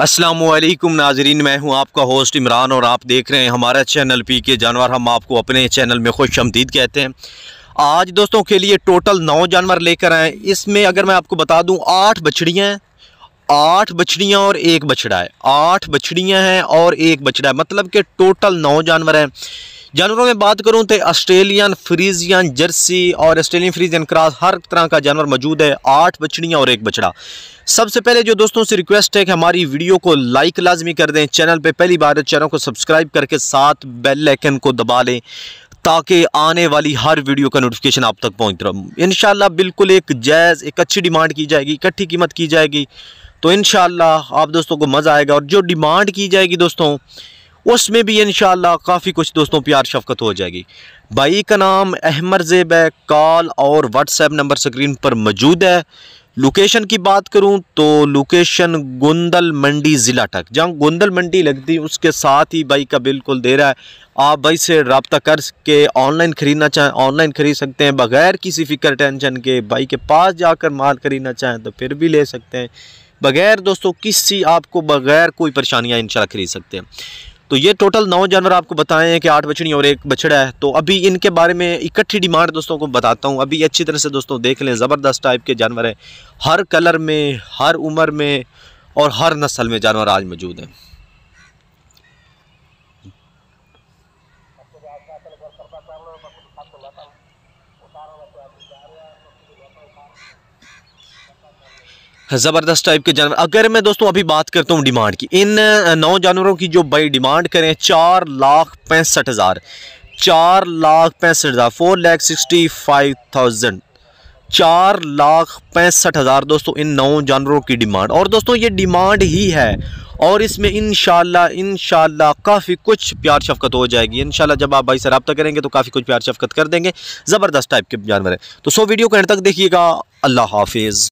असलम नाजरीन मैं हूं आपका होस्ट इमरान और आप देख रहे हैं हमारा चैनल पी के जानवर हम आपको अपने चैनल में खुश आमदीद कहते हैं आज दोस्तों के लिए टोटल नौ जानवर लेकर आए इसमें अगर मैं आपको बता दूं आठ बछड़ियाँ हैं आठ बछड़ियाँ और एक बछड़ा है आठ बछड़ियाँ हैं और एक बछड़ा है मतलब कि टोटल नौ जानवर हैं जानवरों में बात करूँ तो ऑस्ट्रेलियन फ्रीजियन जर्सी और ऑस्ट्रेलियन फ्रीजियन क्रॉस हर तरह का जानवर मौजूद है आठ बछड़ियाँ और एक बछड़ा सबसे पहले जो दोस्तों से रिक्वेस्ट है कि हमारी वीडियो को लाइक लाजमी कर दें चैनल पर पहली बार चैनल को सब्सक्राइब करके साथ बेल आइकन को दबा लें ताकि आने वाली हर वीडियो का नोटिफिकेशन आप तक पहुँच रहा इन बिल्कुल एक जायज़ एक अच्छी डिमांड की जाएगी इकट्ठी कीमत की जाएगी तो इन आप दोस्तों को मज़ा आएगा और जो डिमांड की जाएगी दोस्तों उसमें भी इन काफ़ी कुछ दोस्तों प्यार शफकत हो जाएगी भाई का नाम अहमर जेब है कॉल और व्हाट्सएप नंबर स्क्रीन पर मौजूद है लोकेशन की बात करूं तो लोकेशन गोंदल मंडी ज़िला टक जहां गोंदल मंडी लगती है उसके साथ ही बाइक का बिल्कुल दे रहा है आप भाई से रबता कर के ऑनलाइन ख़रीदना चाहें ऑनलाइन ख़रीद सकते हैं बग़ैर किसी फ़िक्र टेंशन के बाई के पास जाकर माल ख़रीदना चाहें तो फिर भी ले सकते हैं बग़ैर दोस्तों किसी आपको बग़ैर कोई परेशानियाँ इन खरीद सकते हैं तो ये टोटल नौ जानवर आपको बताए हैं कि आठ बछड़ी और एक बछड़ा है तो अभी इनके बारे में इकट्ठी डिमांड दोस्तों को बताता हूँ अभी अच्छी तरह से दोस्तों देख लें ज़बरदस्त टाइप के जानवर हैं हर कलर में हर उम्र में और हर नस्ल में जानवर आज मौजूद हैं ज़बरदस्त टाइप के जानवर अगर मैं दोस्तों अभी बात करता हूँ डिमांड की इन नौ जानवरों की जो बाई डिमांड करें चार लाख पैंसठ हज़ार चार लाख पैंसठ हज़ार four lakh sixty five thousand चार लाख पैंसठ हज़ार दोस्तों इन नौ जानवरों की डिमांड और दोस्तों ये डिमांड ही है और इसमें इन शाला काफ़ी कुछ प्यार शफकत हो जाएगी इन जब आप भाई से रबता करेंगे तो काफ़ी कुछ प्यार शफकत कर देंगे ज़बरदस्त टाइप के जानवर है तो सो वीडियो को एंड तक देखिएगा अल्लाह हाफिज़